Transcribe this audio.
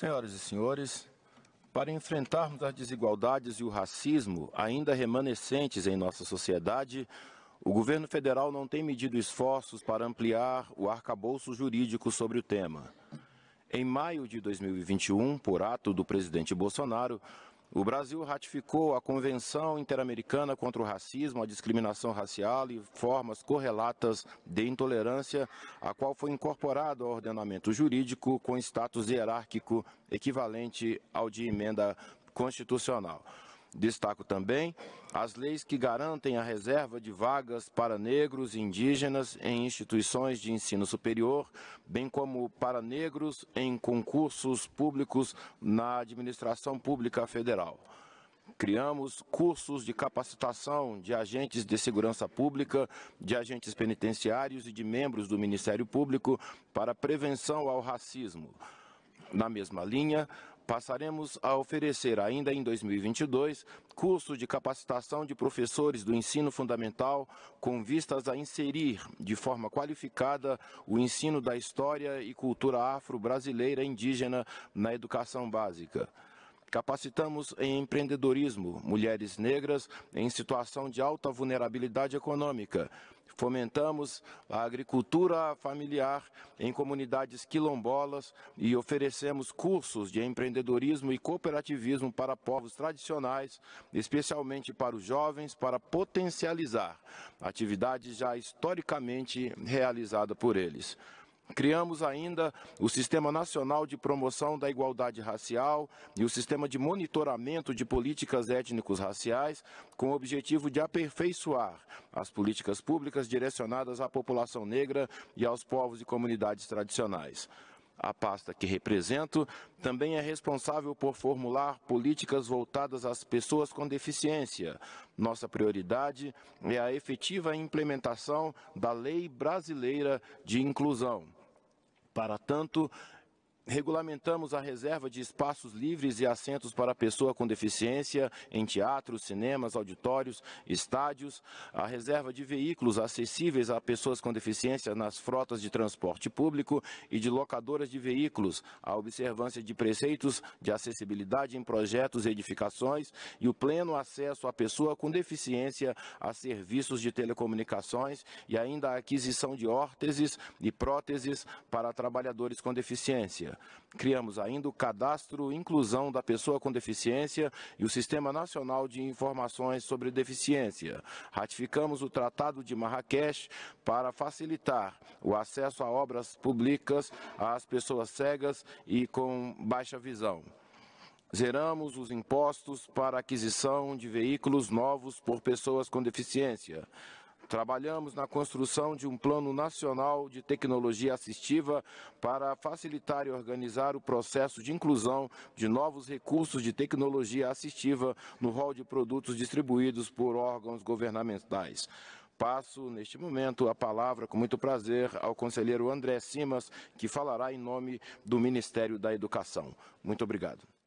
Senhoras e senhores, para enfrentarmos as desigualdades e o racismo ainda remanescentes em nossa sociedade, o governo federal não tem medido esforços para ampliar o arcabouço jurídico sobre o tema. Em maio de 2021, por ato do presidente Bolsonaro, o Brasil ratificou a Convenção Interamericana contra o Racismo, a Discriminação Racial e formas correlatas de intolerância, a qual foi incorporado ao ordenamento jurídico com status hierárquico equivalente ao de emenda constitucional. Destaco também as leis que garantem a reserva de vagas para negros e indígenas em instituições de ensino superior, bem como para negros em concursos públicos na administração pública federal. Criamos cursos de capacitação de agentes de segurança pública, de agentes penitenciários e de membros do Ministério Público para prevenção ao racismo. Na mesma linha, Passaremos a oferecer, ainda em 2022, curso de capacitação de professores do ensino fundamental com vistas a inserir de forma qualificada o ensino da história e cultura afro-brasileira indígena na educação básica. Capacitamos em empreendedorismo mulheres negras em situação de alta vulnerabilidade econômica. Fomentamos a agricultura familiar em comunidades quilombolas e oferecemos cursos de empreendedorismo e cooperativismo para povos tradicionais, especialmente para os jovens, para potencializar atividades já historicamente realizada por eles. Criamos ainda o Sistema Nacional de Promoção da Igualdade Racial e o Sistema de Monitoramento de Políticas Étnicos Raciais, com o objetivo de aperfeiçoar as políticas públicas direcionadas à população negra e aos povos e comunidades tradicionais. A pasta que represento também é responsável por formular políticas voltadas às pessoas com deficiência. Nossa prioridade é a efetiva implementação da Lei Brasileira de Inclusão para tanto Regulamentamos a reserva de espaços livres e assentos para pessoa com deficiência em teatros, cinemas, auditórios, estádios, a reserva de veículos acessíveis a pessoas com deficiência nas frotas de transporte público e de locadoras de veículos, a observância de preceitos de acessibilidade em projetos e edificações e o pleno acesso à pessoa com deficiência a serviços de telecomunicações e ainda a aquisição de órteses e próteses para trabalhadores com deficiência. Criamos ainda o Cadastro Inclusão da Pessoa com Deficiência e o Sistema Nacional de Informações sobre Deficiência. Ratificamos o Tratado de Marrakech para facilitar o acesso a obras públicas às pessoas cegas e com baixa visão. Zeramos os impostos para aquisição de veículos novos por pessoas com deficiência. Trabalhamos na construção de um Plano Nacional de Tecnologia Assistiva para facilitar e organizar o processo de inclusão de novos recursos de tecnologia assistiva no rol de produtos distribuídos por órgãos governamentais. Passo, neste momento, a palavra, com muito prazer, ao conselheiro André Simas, que falará em nome do Ministério da Educação. Muito obrigado.